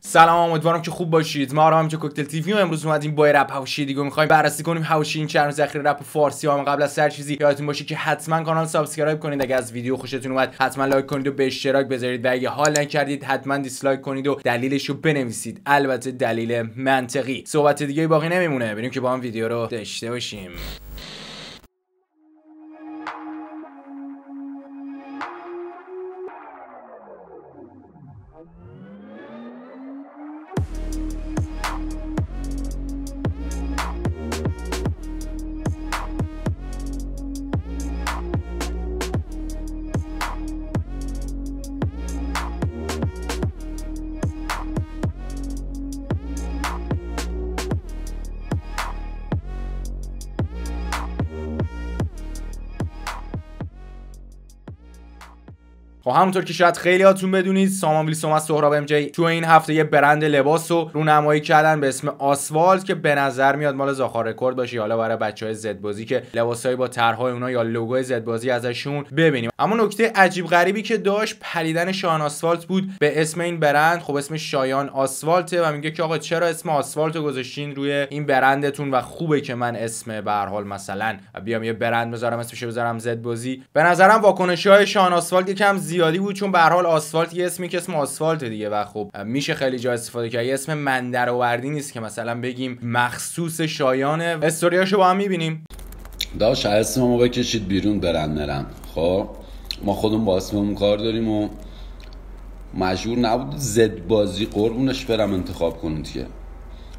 سلام امیدوارم که خوب باشید ما آرام که کوکتل تیوی و امروز اومدیم با رپ هاوشی دیگه میخوایم بررسی کنیم هاوشی این چند ذخیره رپ فارسی ها قبل از هر چیزی یادتون باشه که حتما کانال سابسکرایب کنید اگه از ویدیو خوشتون اومد حتما لایک کنید و به اشتراک بذارید و اگه حال نکردید حتما دیسلایک کنید و دلیلش رو بنویسید البته دلیل منطقی صحبت دیگه باقی نمیمونه بریم که با هم ویدیو رو داشته باشیم خب همونطور که شاید خیلی هاتون بدونید سامان ویلسون و سهراب ام جی تو این هفته یه برند لباس رو رونمایی کردن به اسم آسفالت که به نظر میاد مال زاخار رکورد باشه حالا برای بچهای بازی که لباسای با طرحهای اونا یا لوگوی بازی ازشون ببینیم اما نکته عجیب غریبی که داشت پریدن شان آسفالت بود به اسم این برند خب اسم شایان آسفالت و میگه که آقا چرا اسم آسفالت رو گذاشتین روی این برندتون و خوبه که من اسم به حال مثلا بیام یه برند بذارم اسمش بذارم بازی به نظرم واکنشای های آسفالت یکم زی زیادی بود چون به حال آسفالت یه اسمی که اسم آسفالت دیگه و خب میشه خیلی جا استفاده کرد یه اسم مندرآوردی نیست که مثلا بگیم مخصوص شایانه استوریاشو با هم میبینیم داش اسممو بکشید بیرون برن نرم خب ما خودمون با اسممون کار داریم و مجبور نبود زد بازی قربونش برم انتخاب کنید که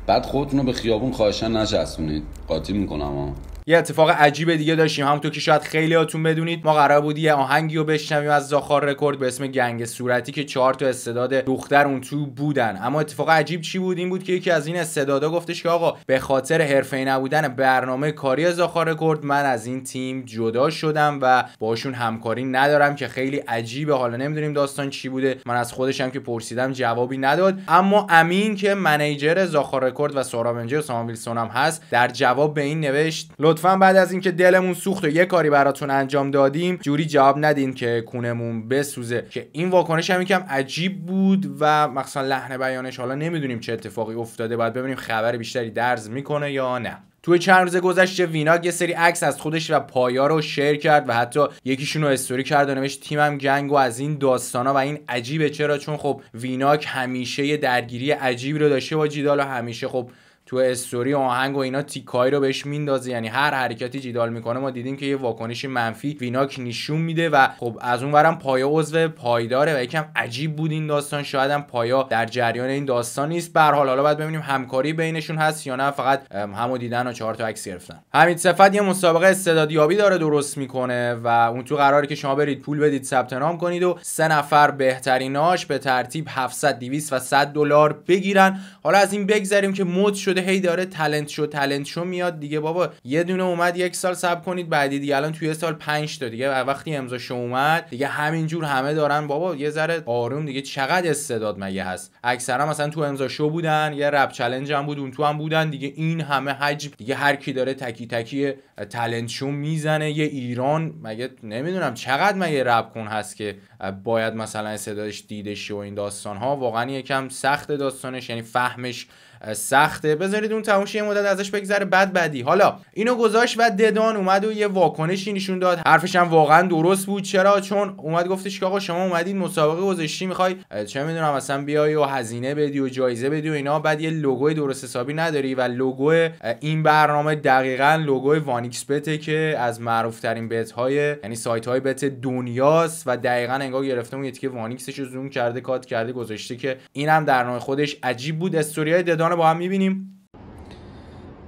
بعد خودتون رو به خیابون خواهشن نشستونید قاطی میکنم ها یه اتفاق عجیب دیگه داشتیم همونطور که شاید خیلی خیلیاتون بدونید ما قرار بود یه آهنگی رو بشنویم از زاخار رکورد به اسم گنگ صورتی که چهار تا استعداد دختر اون تو بودن اما اتفاق عجیب چی بود این بود که یکی از این استعدادا گفتش که آقا به خاطر حرفه‌ای نبودن برنامه کاری زاخار رکورد من از این تیم جدا شدم و باشون همکاری ندارم که خیلی عجیبه حالا نمیدونیم داستان چی بوده من از خودشم که پرسیدم جوابی نداد اما امین که منیجر زاخار رکورد و سارا و سامویلسون هم هست در جواب به این نوشت لطفا بعد از اینکه دلمون سوخت و یه کاری براتون انجام دادیم جوری جواب ندین که کونمون بسوزه که این واکنش هم یکم عجیب بود و مخصوصا لحن بیانش حالا نمیدونیم چه اتفاقی افتاده باید ببینیم خبر بیشتری درز میکنه یا نه توی چند روز گذشته ویناگ یه سری عکس از خودش و پایا رو شیر کرد و حتی یکیشون رو استوری کرد و نوشت تیمم جنگ و از این داستانا و این عجیبه چرا چون خب ویناگ همیشه یه درگیری عجیبی رو داشته با جیدال و همیشه خب تو استوری آهنگ و اینا تیکای رو بهش میندازه یعنی هر حرکتی جدال میکنه ما دیدیم که یه واکنش منفی ویناک نشون میده و خب از اونورم پایا عضو پایداره و یکم عجیب بود این داستان شاید هم پایا در جریان این داستان نیست بر حال حالا باید ببینیم همکاری بینشون هست یا نه فقط همو دیدن و چهار تا عکس گرفتن حمید صفت یه مسابقه استعدادیابی داره درست میکنه و اون تو قراره که شما برید پول بدید ثبت نام کنید و سه نفر بهتریناش به ترتیب 700 200 و 100 دلار بگیرن حالا از این بگذریم که مد شده شده هی داره تلنت شو تلنت شو میاد دیگه بابا یه دونه اومد یک سال صبر کنید بعدی دیگه الان توی سال 5 تا دیگه وقتی امضا شو اومد دیگه همینجور همه دارن بابا یه ذره آروم دیگه چقدر استعداد مگه هست اکثرا مثلا تو امضا شو بودن یه رپ چلنج هم بود اون تو هم بودن دیگه این همه حجم دیگه هر کی داره تکی تکی تلنت شو میزنه یه ایران مگه نمیدونم چقدر مگه رپ کن هست که باید مثلا صداش دیده شه و این داستان ها واقعا یکم سخت داستانش یعنی فهمش سخته بذارید اون تماشی یه مدت ازش بگذره بد بدی حالا اینو گذاشت و ددان اومد و یه واکنشی نشون داد حرفش هم واقعا درست بود چرا چون اومد گفتش که آقا شما اومدید مسابقه گذاشتی میخوای چه میدونم مثلا بیای و هزینه بدی و جایزه بدی و اینا بعد یه لوگوی درست حسابی نداری و لوگو این برنامه دقیقا لوگوی وانیکس بته که از معروف ترین بت های یعنی سایت های بت دنیاست و دقیقا انگار گرفته اون که وانیکسش رو زوم کرده کات کرده گذاشته که اینم در نوع خودش عجیب بود استوری های ددان رو با هم میبینیم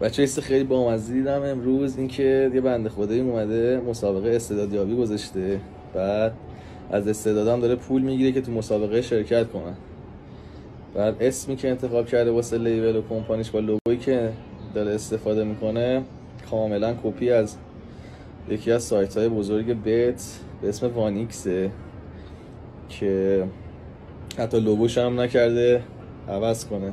بچه ایسه خیلی با دیدم امروز اینکه یه بنده خدایی اومده مسابقه استعدادیابی گذاشته بعد از استعدادم داره پول میگیره که تو مسابقه شرکت کنن بعد اسمی که انتخاب کرده واسه لیول و کمپانیش با لوگویی که داره استفاده میکنه کاملا کپی از یکی از سایت های بزرگ بیت به اسم وانیکسه که حتی لوگوش هم نکرده عوض کنه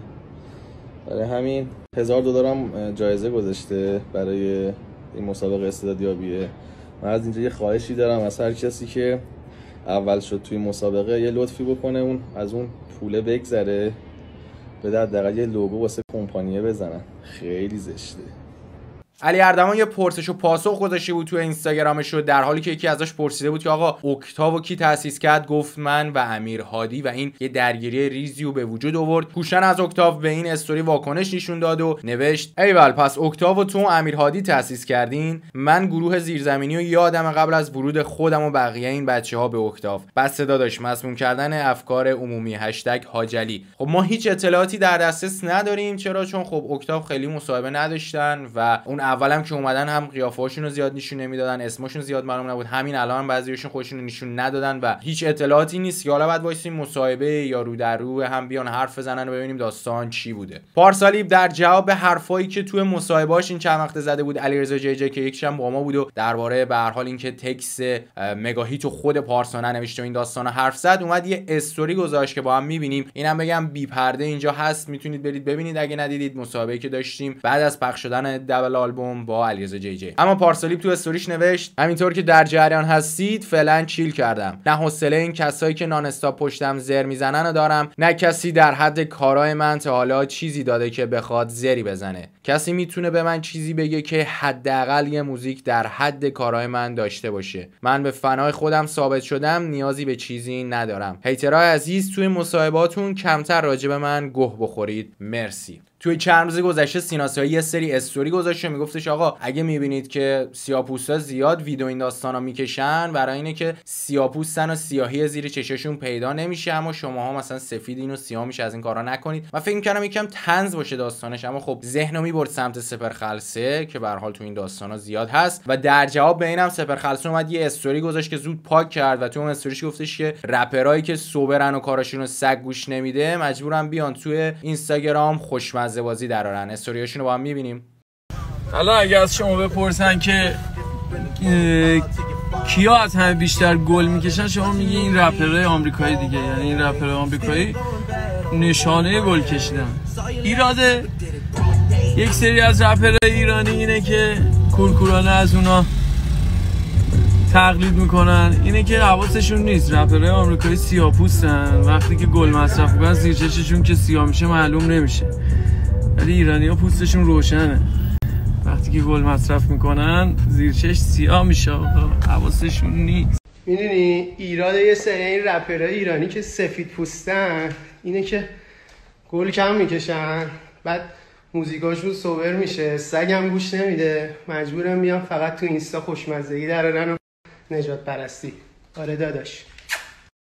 برای آره، همین هزار دلارم جایزه گذاشته برای این مسابقه یابیه من از اینجا یه خواهشی دارم از هر کسی که اول شد توی مسابقه یه لطفی بکنه اون از اون پوله بگذره به در یه لوگو واسه کمپانیه بزنن خیلی زشته علی اردمان یه پرسش و پاسخ گذاشته بود تو اینستاگرامش رو در حالی که یکی ازش پرسیده بود که آقا اکتاو کی تاسیس کرد گفت من و امیر هادی و این یه درگیری ریزی و به وجود آورد کوشن از اکتاو به این استوری واکنش نشون داد و نوشت ایول پس و تو امیر هادی تاسیس کردین من گروه زیرزمینی و یادم قبل از ورود خودم و بقیه این بچه ها به اکتاو بس صدا داشت مسموم کردن افکار عمومی هشتگ هاجلی خب ما هیچ اطلاعاتی در دسترس نداریم چرا چون خب اکتاو خیلی مصاحبه نداشتن و اون اولم که اومدن هم قیافه‌هاشون رو زیاد نشون نمیدادن اسمشون زیاد معلوم نبود همین الان هم بعضیشون خودشون رو نشون ندادن و هیچ اطلاعاتی نیست که حالا بعد وایسیم مصاحبه یا رو در رو هم بیان حرف بزنن و ببینیم داستان چی بوده پارسالی در جواب به حرفایی که توی مصاحبهاش این چند وقت زده بود علیرضا جی جی که یکشم با ما بود و درباره به هر حال اینکه تکس مگاهیت و خود پارسانا نوشته و این داستان حرف زد اومد یه استوری گذاشت که با هم میبینیم اینم بگم بی پرده اینجا هست میتونید برید ببینید اگه ندیدید مصاحبه که داشتیم بعد از پخش شدن دبل آلبوم با علیرضا جی جی اما پارسالیب تو استوریش نوشت همینطور که در جریان هستید فعلا چیل کردم نه حوصله این کسایی که نان پشتم زر میزنن و دارم نه کسی در حد کارای من تا حالا چیزی داده که بخواد زری بزنه کسی میتونه به من چیزی بگه که حداقل یه موزیک در حد کارای من داشته باشه من به فنای خودم ثابت شدم نیازی به چیزی ندارم هیترای عزیز توی مصاحباتون کمتر راجع به من گه بخورید مرسی توی چند روز گذشته سیناسای یه سری استوری گذاشته میگفتش آقا اگه میبینید که سیاپوستا زیاد ویدیو این داستانا میکشن برای اینه که سیاپوستن و سیاهی زیر چششون پیدا نمیشه اما شماها مثلا سفید اینو سیاه میشه از این کارا نکنید و فکر میکنم یکم تنز باشه داستانش اما خب ذهنو میبرد سمت سپر خلسه که به حال تو این داستانا زیاد هست و در جواب به اینم سپر خلسه اومد یه استوری گذاشت که زود پاک کرد و تو اون استوریش گفتش که رپرایی که سوبرن و کاراشون سگ گوش نمیده مجبورن بیان توی اینستاگرام خوشمزه مزه بازی درارن استوریاشون رو با هم میبینیم حالا اگه از شما بپرسن که کیا از همه بیشتر گل میکشن شما میگی این رپرهای آمریکایی دیگه یعنی این رپرهای آمریکایی نشانه گل کشیدن ایراده یک سری از رپرهای ایرانی اینه که کورکورانه از اونا تقلید میکنن اینه که حواسشون نیست رپرهای آمریکایی سیاپوستن وقتی که گل مصرف میکنن زیرچششون که سیاه میشه معلوم نمیشه ولی ایرانی ها پوستشون روشنه وقتی که گل مصرف میکنن زیر سیاه میشه آقا نیست میدونی ایراد یه سری این ایرانی که سفید پوستن اینه که گل کم میکشن بعد موزیکاشون سوبر میشه سگم گوش نمیده مجبورم بیام فقط تو اینستا خوشمزدگی درارن و نجات پرستی آره داداش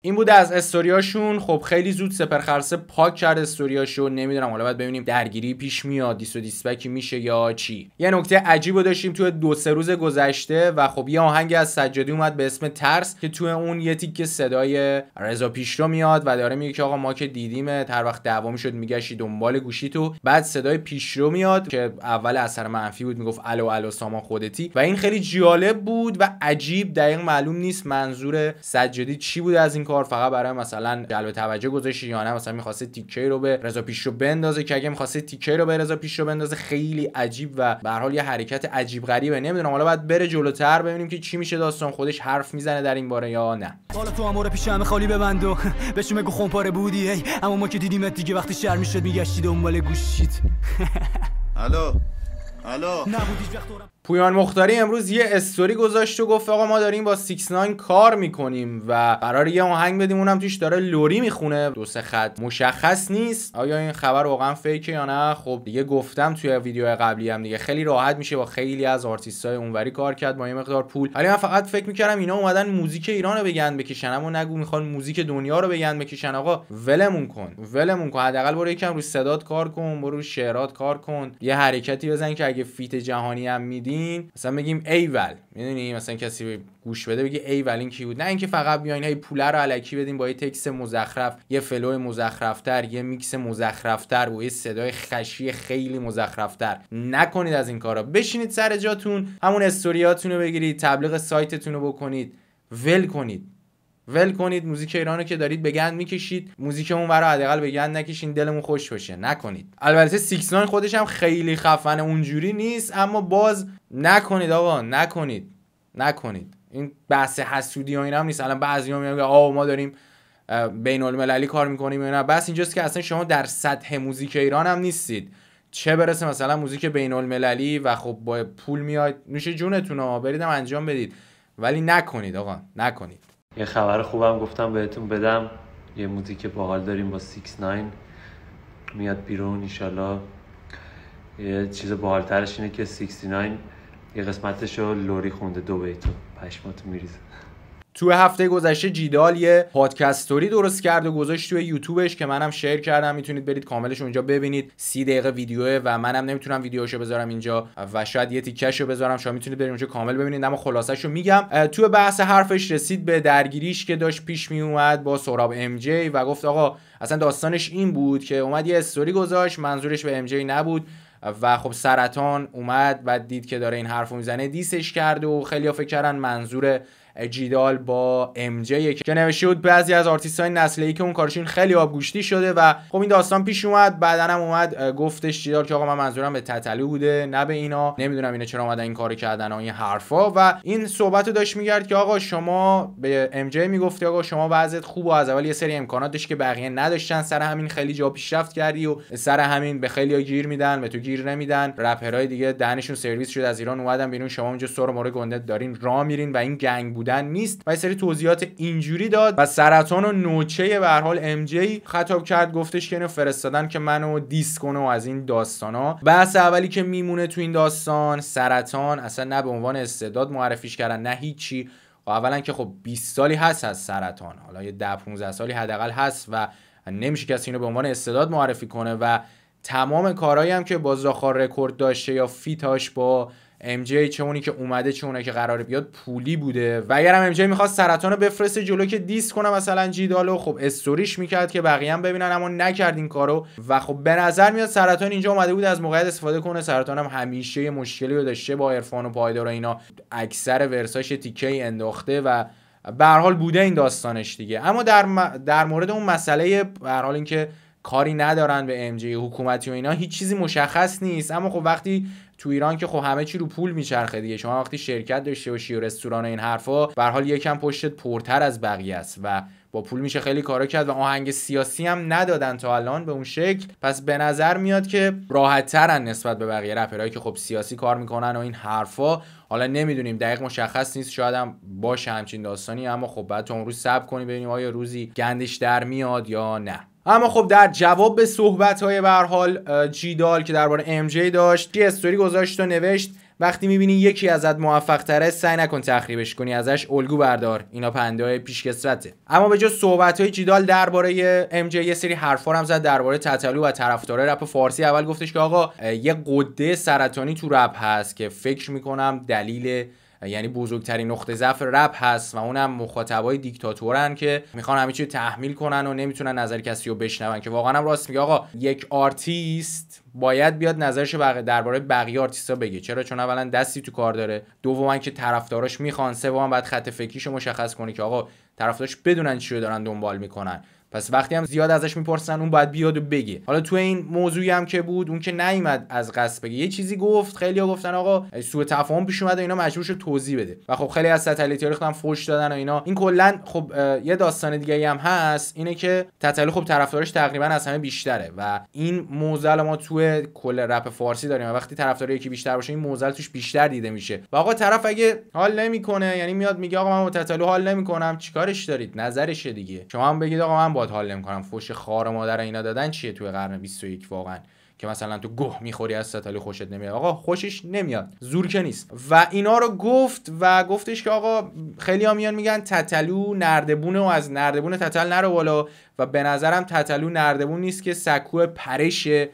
این بوده از استوریاشون خب خیلی زود سپرخرسه پاک کرد استوریاشو نمیدونم حالا باید ببینیم درگیری پیش میاد دیس و دیسپکی میشه یا چی یه نکته عجیب رو داشتیم توی دو سه روز گذشته و خب یه آهنگ از سجادی اومد به اسم ترس که توی اون یه تیک صدای رضا پیشرو میاد و داره میگه که آقا ما که دیدیم هر وقت دعوا میشد میگشی دنبال گوشی تو بعد صدای پیشرو میاد که اول اثر منفی بود میگفت الو الو سامان خودتی و این خیلی جالب بود و عجیب دقیق معلوم نیست منظور سجادی چی بود از این کار فقط برای مثلا جلب توجه گذاشته یا نه مثلا میخواسته تیکه رو به رضا پیشرو بندازه که اگه میخواسته تیکه رو به رضا پیشرو بندازه خیلی عجیب و به هر حال یه حرکت عجیب غریبه نمیدونم حالا بعد بره جلوتر ببینیم که چی میشه داستان خودش حرف میزنه در این باره یا نه حالا تو امور پیش همه خالی ببند و بهش میگه خونپاره بودی ای اما ما که دیدیم دیگه وقتی شر میشد میگشتی دنبال گوشید. الو الو نبودی وقت پویان مختاری امروز یه استوری گذاشت و گفت آقا ما داریم با 69 کار میکنیم و قرار یه آهنگ بدیم اونم توش داره لوری میخونه دو سه خط مشخص نیست آیا این خبر واقعا فیکه یا نه خب دیگه گفتم توی ویدیو قبلی هم دیگه خیلی راحت میشه با خیلی از های اونوری کار کرد با یه مقدار پول ولی من فقط فکر میکردم اینا اومدن موزیک ایران رو بگن بکشن اما نگو میخوان موزیک دنیا رو بگن بکشن آقا ولمون کن ولمون کن حداقل برو یکم رو صدات کار کن برو شعرات کار کن یه حرکتی بزن که اگه فیت جهانی هم میدی کردین مثلا بگیم ایول میدونی مثلا کسی گوش بده بگی ایول این کی بود نه اینکه فقط بیاین هی پوله رو علکی بدین با یه تکس مزخرف یه فلو مزخرفتر یه میکس مزخرفتر و یه صدای خشی خیلی مزخرفتر نکنید از این کارا بشینید سر جاتون همون استوریاتونو رو بگیرید تبلیغ سایتتون رو بکنید ول کنید ول کنید موزیک ایرانو که دارید بگن میکشید موزیکمون اون برای بگند بگن نکشین دلمون خوش باشه نکنید البته سیکسنان خودش هم خیلی خفن اونجوری نیست اما باز نکنید آقا نکنید نکنید این بحث حسودی و این هم نیست الان بعضی هم میگن آه ما داریم بین المللی کار میکنیم اینا بس اینجاست که اصلا شما در سطح موزیک ایران هم نیستید چه برسه مثلا موزیک بین المللی و خب با پول میاد نوش جونتون ها بریدم انجام بدید ولی نکنید آقا نکنید یه خبر خوبم گفتم بهتون بدم یه موزیک باحال داریم با 69 میاد بیرون ایشالا یه چیز باحالترش اینه که 69 یه قسمتش رو لوری خونده دو بیتو پشماتو میریزه تو هفته گذشته جیدال یه پادکستوری درست کرد و گذاشت توی یوتیوبش که منم شیر کردم میتونید برید کاملش اونجا ببینید سی دقیقه ویدیوه و منم نمیتونم ویدیوشو بذارم اینجا و شاید یه تیکش رو بذارم شما میتونید برید اونجا کامل ببینید اما خلاصش رو میگم تو بحث حرفش رسید به درگیریش که داشت پیش میومد با سراب ام جی و گفت آقا اصلا داستانش این بود که اومد یه استوری گذاشت منظورش به ام جی نبود و خب سرطان اومد و دید که داره این حرفو میزنه دیسش کرد و خیلی فکر کردن منظور جیدال با ام جی که نوشته بود بعضی از آرتिस्टای نسلی که اون کارشون خیلی آبگوشتی شده و خب این داستان پیش اومد بعدن هم اومد گفتش جیدال که آقا من منظورم به تتلو بوده نه به اینا نمیدونم اینا چرا اومدن این کارو کردن و این حرفا و این صحبت رو داشت میگرد که آقا شما به ام جی میگفتی آقا شما وضعیت خوب از اول یه سری امکانات داشت که بقیه نداشتن سر همین خیلی جا پیشرفت کردی و سر همین به خیلی گیر میدن به تو گیر نمیدن رپرای دیگه دهنشون سرویس شد از ایران اومدن بیرون شما اونجا سر مورد گنده دارین را میرین و این گنگ بودن نیست و یه سری توضیحات اینجوری داد و سرطان و نوچه به هر حال ام جی خطاب کرد گفتش که اینو فرستادن که منو دیس کنه و از این داستانا بحث اولی که میمونه تو این داستان سرطان اصلا نه به عنوان استعداد معرفیش کردن نه هیچی و خب، اولا که خب 20 سالی هست از سرطان حالا یه 10 15 سالی حداقل هست و نمیشه کسی اینو به عنوان استعداد معرفی کنه و تمام کارهایی هم که زاخار رکورد داشته یا فیتاش با ام جی چه که اومده چه اونی که قراره بیاد پولی بوده و اگر هم ام جی میخواست سرطان بفرسته جلو که دیس کنه مثلا جیدالو خب استوریش میکرد که بقیه هم ببینن اما نکرد این کارو و خب به نظر میاد سرطان اینجا اومده بود از موقعیت استفاده کنه سرطان هم همیشه مشکلی رو داشته با عرفان و پایدار و اینا اکثر ورساش تیکه ای انداخته و به حال بوده این داستانش دیگه اما در, در مورد اون مسئله به حال اینکه کاری ندارن به ام حکومتی و اینا هیچ چیزی مشخص نیست اما خب وقتی تو ایران که خب همه چی رو پول میچرخه دیگه شما وقتی شرکت داشته باشی و رستوران این حرفا به حال یکم پشتت پرتر از بقیه است و با پول میشه خیلی کارا کرد و آهنگ سیاسی هم ندادن تا الان به اون شکل پس به نظر میاد که راحت ترن نسبت به بقیه رپرهایی که خب سیاسی کار میکنن و این حرفا حالا نمیدونیم دقیق مشخص نیست شاید هم باشه همچین داستانی اما خب بعد تا اون روز صبر کنیم ببینیم آیا روزی گندش در میاد یا نه اما خب در جواب به صحبت های برحال جیدال که درباره ام جی داشت یه استوری گذاشت و نوشت وقتی میبینی یکی ازت موفق تره سعی نکن تخریبش کنی ازش الگو بردار اینا پنده های اما به جا صحبت های جیدال درباره ام جی یه سری حرفا هم زد درباره تتلو و طرفدارای رپ فارسی اول گفتش که آقا یه قده سرطانی تو رپ هست که فکر میکنم دلیل یعنی بزرگترین نقطه ضعف رپ هست و اونم مخاطبای دیکتاتورن که میخوان همه چی تحمیل کنن و نمیتونن نظر کسی رو بشنون که واقعا هم راست میگه آقا یک آرتیست باید بیاد نظرش بقیه درباره بقیه آرتیستا بگه چرا چون اولا دستی تو کار داره دوما که طرفداراش میخوان سوم بعد خط فکریشو مشخص کنه که آقا طرفداراش بدونن چی رو دارن دنبال میکنن پس وقتی هم زیاد ازش میپرسن اون باید بیاد و بگه حالا تو این موضوعی هم که بود اون که نیومد از قصد بگه یه چیزی گفت خیلی‌ها گفتن آقا سوء تفاهم پیش اومده اینا مجبور شد توضیح بده و خب خیلی از تتلی تاریخ هم فوش دادن و اینا این کلا خب یه داستان دیگه هم هست اینه که تتلی خب طرفدارش تقریبا از همه بیشتره و این موزل ما تو کل رپ فارسی داریم و وقتی طرفدار یکی بیشتر باشه این موزل توش بیشتر دیده میشه و آقا طرف اگه حال نمیکنه یعنی میاد میگه آقا من با تتلو حال نمیکنم چیکارش دارید نظرشه دیگه شما هم بگید آقا من با باد حال نمیکنم فوش خار مادر اینا دادن چیه توی قرن 21 واقعا که مثلا تو گه میخوری از ستالی خوشت نمیاد آقا خوشش نمیاد زور که نیست و اینا رو گفت و گفتش که آقا خیلی ها میان میگن تتلو نردبونه و از نردبون تتل نرو بالا و به نظرم تتلو نردبون نیست که سکو پرشه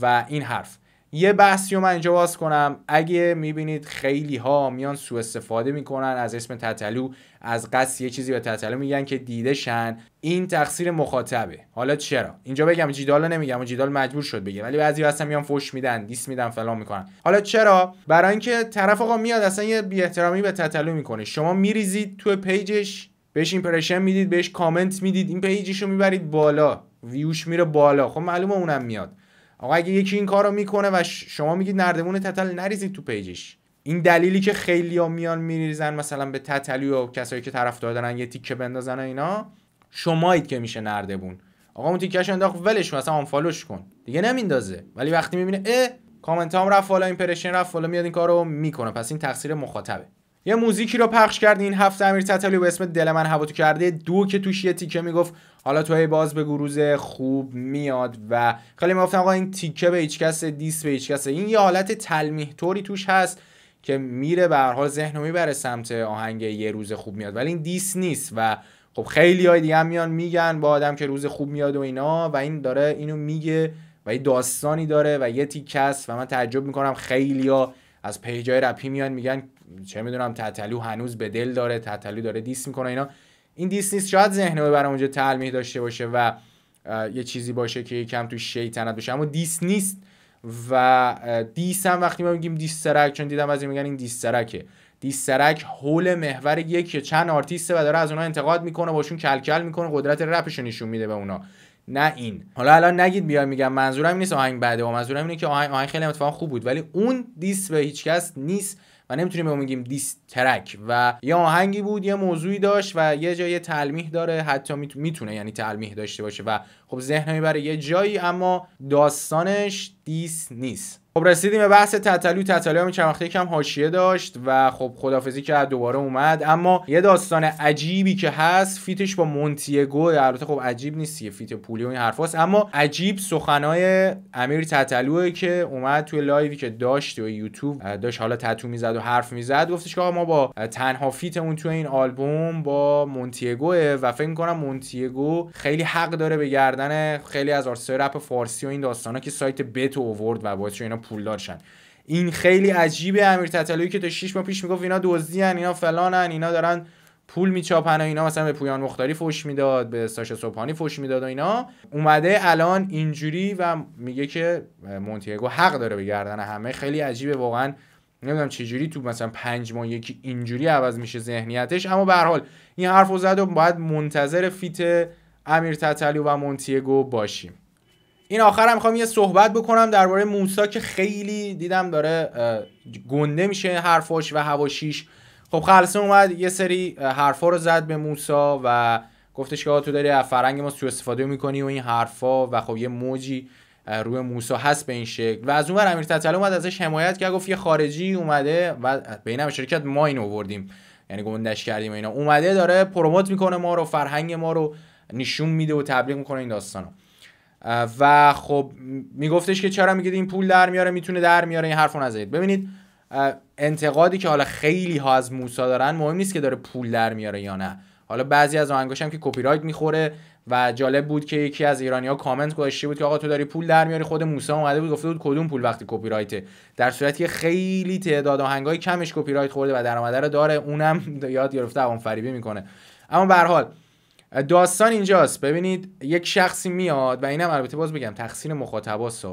و این حرف یه بحثی رو من اینجا باز کنم اگه میبینید خیلی ها میان سوء استفاده میکنن از اسم تطلو از قصد یه چیزی به تطلو میگن که دیده شن این تقصیر مخاطبه حالا چرا اینجا بگم جیدال نمیگم و جیدال مجبور شد بگم ولی بعضی هستن میان فوش میدن دیس میدن فلان میکنن حالا چرا برای اینکه طرف آقا میاد اصلا یه بی احترامی به تطلو میکنه شما میریزید تو پیجش بهش ایمپرشن میدید بهش کامنت میدید این پیجش رو میبرید بالا ویوش میره بالا خب معلومه اونم میاد آقا اگه یکی این کارو میکنه و شما میگید نردمون تتل نریزید تو پیجش این دلیلی که خیلی ها میان میریزن مثلا به تتلی و کسایی که طرف دارن یه تیکه بندازن و اینا شمایید که میشه نردبون آقا اون تیکش انداخت ولش مثلا آنفالوش کن دیگه نمیندازه ولی وقتی میبینه اه کامنت هم رفت این پرشن رفت والا میاد این کارو میکنه پس این تقصیر مخاطبه یه موزیکی رو پخش کرد این هفت امیر تتلو به اسم دل من هوا کرده دو که توش یه تیکه میگفت حالا توی باز به روز خوب میاد و خیلی میگفتن آقا این تیکه به هیچ کس دیس به هیچ کس این یه حالت تلمیح طوری توش هست که میره به هر حال ذهنو میبره سمت آهنگ یه روز خوب میاد ولی این دیس نیست و خب خیلی های دیگه هم میان میگن با آدم که روز خوب میاد و اینا و این داره اینو میگه و داستانی داره و یه تیکه و من تعجب میکنم خیلی ها از پیجای رپی میان میگن چه میدونم تتلو هنوز به دل داره تتلو داره دیس میکنه اینا این دیس نیست شاید ذهن برای اونجا تعلیمی داشته باشه و یه چیزی باشه که یکم توی شیطنت باشه اما دیس نیست و دیس هم وقتی ما میگیم دیس سرک چون دیدم از این میگن این دیس سرکه دیس سرک حول محور یک چند آرتیسته و داره از اونها انتقاد میکنه باشون کلکل میکنه قدرت رپش نشون میده به اونا نه این حالا الان نگید بیا میگم منظورم نیست آهنگ بعده و منظورم اینه که آهنگ, خیلی اتفاق خوب بود ولی اون دیس به هیچ کس نیست و نمیتونیم بهمون بگیم دیس ترک و یه آهنگی بود یه موضوعی داشت و یه جای تلمیح داره حتی میتونه یعنی تلمیح داشته باشه و خب ذهن برای یه جایی اما داستانش دیس نیست خب رسیدیم به بحث تتلو تتلو هم چند کم حاشیه داشت و خب خدافزی که دوباره اومد اما یه داستان عجیبی که هست فیتش با مونتیگو البته خب عجیب نیست فیت پولی و این حرفاست اما عجیب سخنای امیر تتلو که اومد توی لایوی که داشت و یوتیوب داشت حالا تتو میزد و حرف میزد گفتش که ما با تنها فیتمون توی این آلبوم با مونتیگو و فکر میکنم مونتیگو خیلی حق داره به گردن خیلی از آرتستای رپ فارسی و این داستانا که سایت بت اوورد و باعث پول این خیلی عجیبه امیر تتلویی که تا 6 ماه پیش میگفت اینا دزدی اینا فلانن اینا دارن پول میچاپن و اینا مثلا به پویان مختاری فوش میداد به ساش صبحانی فوش میداد و اینا اومده الان اینجوری و میگه که مونتیگو حق داره به گردن همه خیلی عجیبه واقعا نمیدونم چجوری تو مثلا پنج ماه یکی اینجوری عوض میشه ذهنیتش اما به حال این حرف و زد و باید منتظر فیت امیر تتلو و مونتیگو باشیم این هم میخوام یه صحبت بکنم درباره موسا که خیلی دیدم داره گنده میشه حرفاش و هواشیش خب خلصه اومد یه سری حرفا رو زد به موسا و گفتش که تو داری فرهنگ فرنگ ما سوء استفاده میکنی و این حرفا و خب یه موجی روی موسا هست به این شکل و از اونور امیر تتلو اومد ازش حمایت که گفت یه خارجی اومده و به هم شرکت ما این آوردیم یعنی گندش کردیم اینا اومده داره پروموت میکنه ما رو فرهنگ ما رو نشون میده و تبلیغ میکنه این داستانو و خب میگفتش که چرا میگید این پول در میاره میتونه در میاره این حرفو نزنید ببینید انتقادی که حالا خیلی ها از موسی دارن مهم نیست که داره پول در میاره یا نه حالا بعضی از آهنگاش هم که کپی رایت میخوره و جالب بود که یکی از ایرانی ها کامنت گذاشته بود که آقا تو داری پول در میاری خود موسی اومده بود گفته بود کدوم پول وقتی کپی رایته در صورتی که خیلی تعداد آهنگای کمش کپی رایت خورده و درآمده رو داره اونم یاد گرفته اون فریبی میکنه اما به هر حال داستان اینجاست ببینید یک شخصی میاد و اینم البته باز بگم تقصیر مخاطباست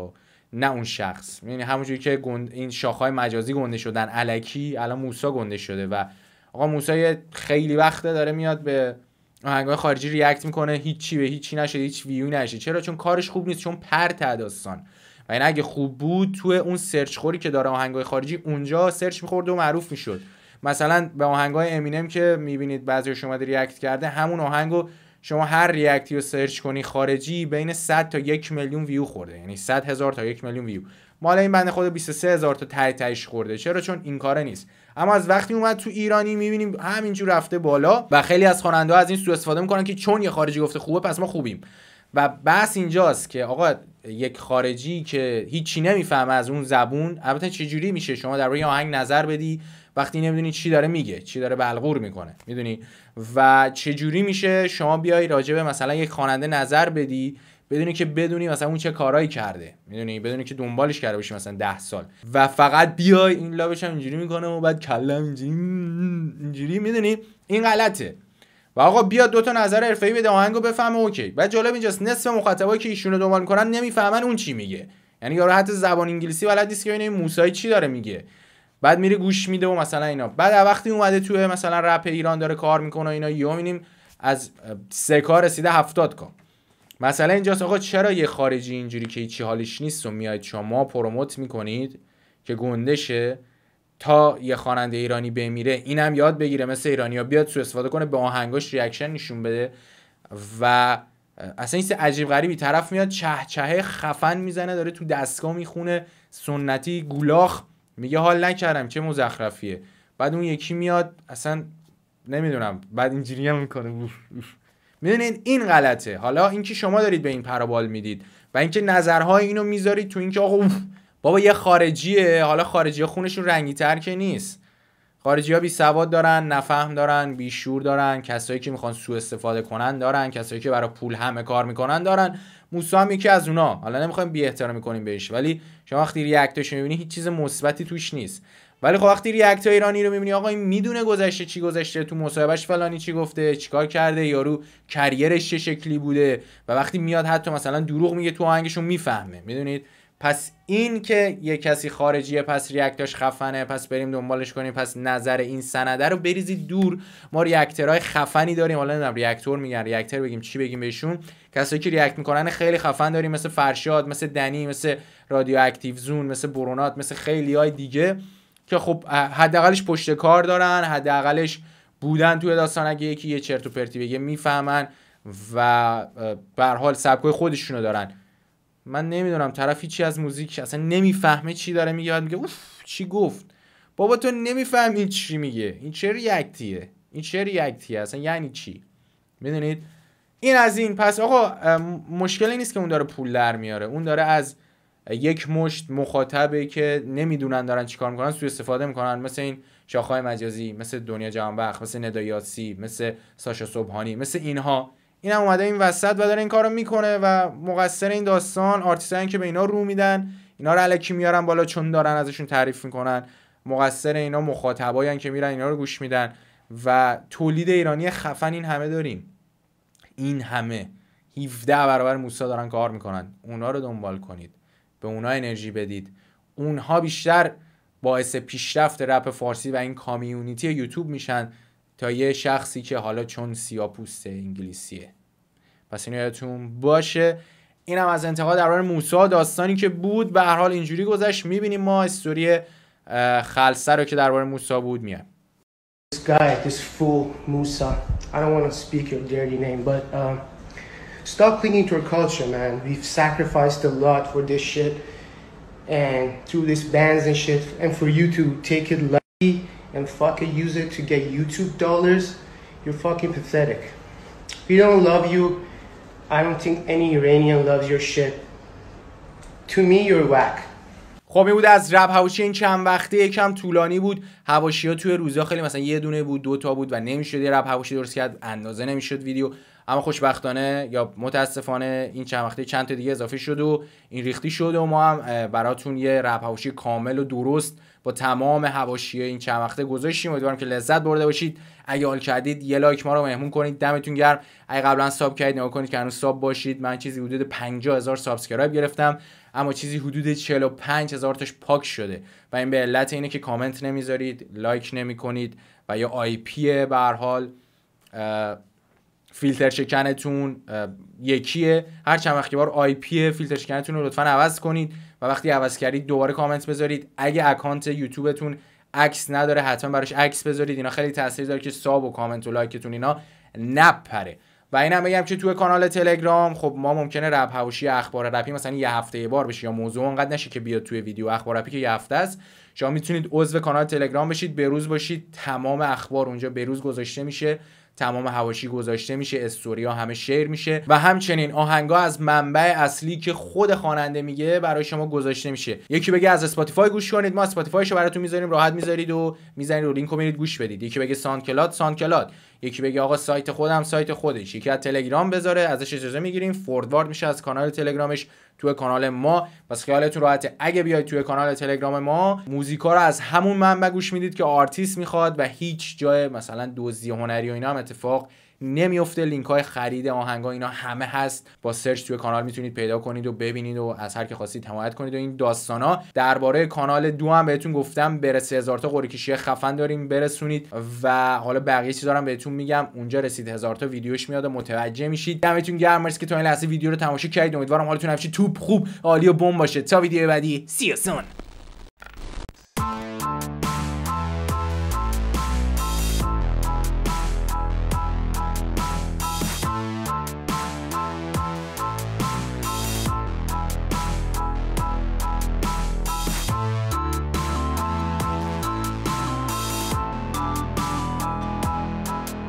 نه اون شخص یعنی همونجوری که گند... این شاخهای مجازی گنده شدن علکی الان موسا گنده شده و آقا موسا خیلی وقته داره میاد به آهنگای خارجی ریاکت میکنه هیچی به هیچی نشده هیچ ویو نشده چرا چون کارش خوب نیست چون پرت داستان و این اگه خوب بود تو اون سرچ خوری که داره آهنگای خارجی اونجا سرچ میخورد و معروف میشد مثلا به آهنگای امینم که میبینید بعضی شما ریاکت کرده همون آهنگو شما هر ریاکتی رو سرچ کنی خارجی بین 100 تا 1 میلیون ویو خورده یعنی 100 هزار تا 1 میلیون ویو مال این بنده خود 23 هزار تا تای تایش خورده چرا چون این کاره نیست اما از وقتی اومد تو ایرانی میبینیم همینجور رفته بالا و خیلی از خواننده از این سو استفاده میکنن که چون یه خارجی گفته خوبه پس ما خوبیم و بس اینجاست که آقا یک خارجی که هیچی نمیفهمه از اون زبون البته چجوری میشه شما در روی آهنگ نظر بدی وقتی نمیدونی چی داره میگه چی داره بلغور میکنه میدونی و چه جوری میشه شما بیای راجع به مثلا یک خواننده نظر بدی بدونی که بدونی مثلا اون چه کارایی کرده میدونی بدونی که دنبالش کرده باشی مثلا ده سال و فقط بیای این لابش هم اینجوری میکنه و بعد کلم اینجوری اینجوری میدونی این غلطه و آقا بیا دو تا نظر حرفه‌ای بده آهنگو بفهمه اوکی بعد جالب اینجاست نصف مخاطبایی که ایشونو دنبال میکنن نمیفهمن اون چی میگه یعنی یارو حتی زبان انگلیسی بلد نیست که این موسی چی داره میگه بعد میره گوش میده و مثلا اینا بعد وقتی اومده توی مثلا رپ ایران داره کار میکنه و اینا یهو مینیم از سه کار رسیده هفتاد کام مثلا اینجاست آقا چرا یه خارجی اینجوری که چی حالش نیست و میاید شما پروموت میکنید که گندشه تا یه خواننده ایرانی بمیره اینم یاد بگیره مثل ایرانی ایرانیا بیاد سو استفاده کنه به آهنگاش ریاکشن نشون بده و اصلا این عجیب غریبی طرف میاد چهه خفن میزنه داره تو دستگاه میخونه سنتی گولاخ میگه حال نکردم چه مزخرفیه بعد اون یکی میاد اصلا نمیدونم بعد اینجوری هم میکنه میدونید این غلطه حالا اینکه شما دارید به این پرابال میدید و اینکه نظرهای اینو میذارید تو اینکه آقا بابا یه خارجیه حالا خارجی خونشون رنگی تر که نیست خارجی بی سواد دارن نفهم دارن بیشور دارن کسایی که میخوان سوء استفاده کنن دارن کسایی که برای پول همه کار میکنن دارن موسی هم یکی از اونا حالا نمیخوایم بی احترامی کنیم بهش ولی شما وقتی ریاکتش میبینی هیچ چیز مثبتی توش نیست ولی خب وقتی ریاکت ایرانی رو میبینی آقا این میدونه گذشته چی گذشته تو مصاحبهش فلانی چی گفته چیکار کرده یارو کریرش چه شکلی بوده و وقتی میاد حتی مثلا دروغ میگه تو آهنگشون میفهمه میدونید پس این که یه کسی خارجیه پس ریاکتاش خفنه پس بریم دنبالش کنیم پس نظر این سنده رو بریزید دور ما ریاکترهای خفنی داریم حالا نمیدونم ریاکتور میگن ریاکتر بگیم چی بگیم بهشون کسایی که ریاکت میکنن خیلی خفن داریم مثل فرشاد مثل دنی مثل رادیو اکتیو زون مثل برونات مثل خیلی های دیگه که خب حداقلش پشت کار دارن حداقلش بودن توی داستان اگه یکی یه چرت و پرتی بگه میفهمن و به حال سبکای خودشونو دارن من نمیدونم طرف چی از موزیک اصلا نمیفهمه چی داره میگه میگه اوف چی گفت بابا تو نمیفهم این چی میگه این چه ریاکتیه این چه ریاکتیه اصلا یعنی چی میدونید این از این پس آقا مشکلی نیست که اون داره پول در میاره اون داره از یک مشت مخاطبه که نمیدونن دارن چی کار میکنن سوء استفاده میکنن مثل این شاخهای مجازی مثل دنیا جوانبخت مثل ندایاسی مثل ساشا صبحانی مثل اینها این هم اومده این وسط و داره این کارو میکنه و مقصر این داستان آرتیستن که به اینا رو میدن اینا رو علکی میارن بالا چون دارن ازشون تعریف میکنن مقصر اینا مخاطبایان که میرن اینا رو گوش میدن و تولید ایرانی خفن این همه داریم این همه 17 برابر موسا دارن کار میکنن اونا رو دنبال کنید به اونا انرژی بدید اونها بیشتر باعث پیشرفت رپ فارسی و این کامیونیتی یوتیوب میشن تا یه شخصی که حالا چون سیاپوست انگلیسیه پس این یادتون باشه اینم از انتقاد درباره موسا داستانی که بود به هر حال اینجوری گذشت میبینیم ما استوری خلصه رو که درباره موسا بود میاد This guy, this fool Musa, I don't want to speak your dirty name, but uh, stop clinging to our culture, man. We've sacrificed a lot for this shit and through this bans and shit, and for you to take it lightly. and fucking use it to get YouTube dollars, you're fucking pathetic. We don't love you. I don't think any Iranian loves your shit. To me you're whack. خب این بود از رب هواشی این چند وقته یکم طولانی بود هواشی ها توی روزا خیلی مثلا یه دونه بود دو تا بود و نمیشد یه رپ هواشی درست کرد اندازه نمیشد ویدیو اما خوشبختانه یا متاسفانه این چند وقته چند تا دیگه اضافه شد و این ریختی شد و ما هم براتون یه رب هواشی کامل و درست با تمام حواشی این چند وقته گذاشتیم امیدوارم که لذت برده باشید اگه حال کردید یه لایک ما رو مهمون کنید دمتون گرم اگه قبلا ساب کردید نگاه کنید که هنوز ساب باشید من چیزی حدود 50 هزار سابسکرایب گرفتم اما چیزی حدود 45 هزار تاش پاک شده و این به علت اینه که کامنت نمیذارید لایک نمی کنید و یا آی پی به فیلتر شکنتون یکیه هر چند وقتی بار آی پی فیلتر شکنتون رو لطفا عوض کنید و وقتی عوض کردید دوباره کامنت بذارید اگه اکانت یوتیوبتون عکس نداره حتما براش عکس بذارید اینا خیلی تاثیر داره که ساب و کامنت و لایکتون اینا نپره و اینم بگم که توی کانال تلگرام خب ما ممکنه رپ هوشی اخبار رپی مثلا یه هفته یه بار بشه یا موضوع اونقدر نشه که بیاد توی ویدیو اخبار رپی که یه هفته است شما میتونید عضو کانال تلگرام بشید به روز باشید تمام اخبار اونجا به روز گذاشته میشه تمام هواشی گذاشته میشه استوریا همه شیر میشه و همچنین آهنگا از منبع اصلی که خود خواننده میگه برای شما گذاشته میشه یکی بگه از اسپاتیفای گوش کنید ما اسپاتیفایشو براتون میذاریم راحت میذارید و میذارید رو لینک و میرید گوش بدید یکی بگه ساند کلاد ساند کلاد یکی بگه آقا سایت خودم سایت خودش یکی از تلگرام بذاره ازش اجازه میگیریم فوردوارد میشه از کانال تلگرامش توی کانال ما پس خیالتون راحت اگه بیاید توی کانال تلگرام ما موزیکا رو از همون منبع گوش میدید که آرتیست میخواد و هیچ جای مثلا دزدی هنری و اینا هم اتفاق نمیفته لینک های خرید آهنگ ها اینا همه هست با سرچ توی کانال میتونید پیدا کنید و ببینید و از هر که خواستید حمایت کنید و این داستان ها درباره کانال دو هم بهتون گفتم برسه هزار تا قرعه خفن داریم برسونید و حالا بقیه چیزا هم بهتون میگم اونجا رسید هزار تا ویدیوش میاد و متوجه میشید دمتون گرم که تا این لحظه ویدیو رو تماشا کردید امیدوارم حالتون همیشه توپ خوب عالی و بم باشه تا ویدیو بعدی سی